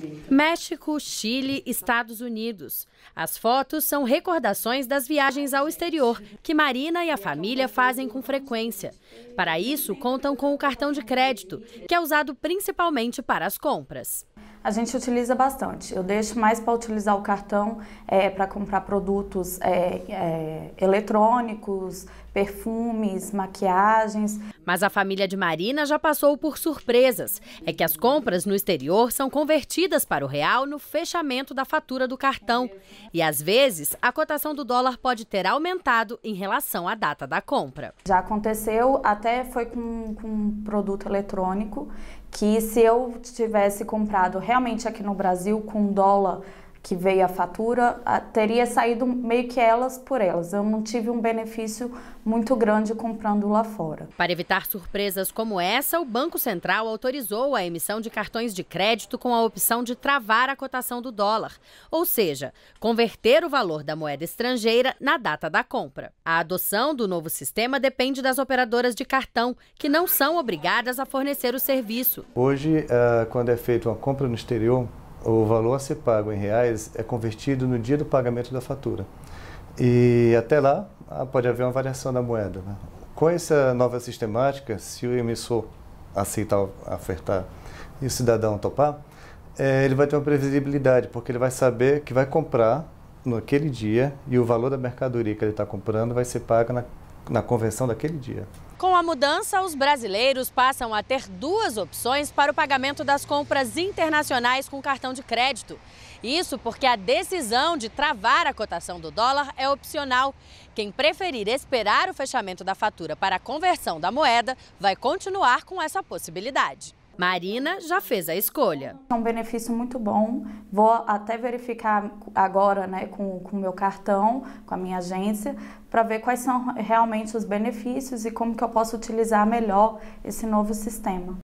the México, Chile, Estados Unidos. As fotos são recordações das viagens ao exterior que Marina e a família fazem com frequência. Para isso, contam com o cartão de crédito, que é usado principalmente para as compras. A gente utiliza bastante. Eu deixo mais para utilizar o cartão é, para comprar produtos é, é, eletrônicos, perfumes, maquiagens. Mas a família de Marina já passou por surpresas. É que as compras no exterior são convertidas para para o real no fechamento da fatura do cartão. E às vezes, a cotação do dólar pode ter aumentado em relação à data da compra. Já aconteceu, até foi com, com um produto eletrônico, que se eu tivesse comprado realmente aqui no Brasil com dólar que veio a fatura, a, teria saído meio que elas por elas. Eu não tive um benefício muito grande comprando lá fora. Para evitar surpresas como essa, o Banco Central autorizou a emissão de cartões de crédito com a opção de travar a cotação do dólar, ou seja, converter o valor da moeda estrangeira na data da compra. A adoção do novo sistema depende das operadoras de cartão, que não são obrigadas a fornecer o serviço. Hoje, eh, quando é feita uma compra no exterior, o valor a ser pago em reais é convertido no dia do pagamento da fatura. E até lá ah, pode haver uma variação da moeda. Né? Com essa nova sistemática, se o emissor aceitar ofertar e o cidadão topar, é, ele vai ter uma previsibilidade, porque ele vai saber que vai comprar naquele dia e o valor da mercadoria que ele está comprando vai ser pago na, na convenção daquele dia. Com a mudança, os brasileiros passam a ter duas opções para o pagamento das compras internacionais com cartão de crédito. Isso porque a decisão de travar a cotação do dólar é opcional. Quem preferir esperar o fechamento da fatura para a conversão da moeda vai continuar com essa possibilidade. Marina já fez a escolha. É um benefício muito bom. Vou até verificar agora né, com o meu cartão, com a minha agência, para ver quais são realmente os benefícios e como que eu posso utilizar melhor esse novo sistema.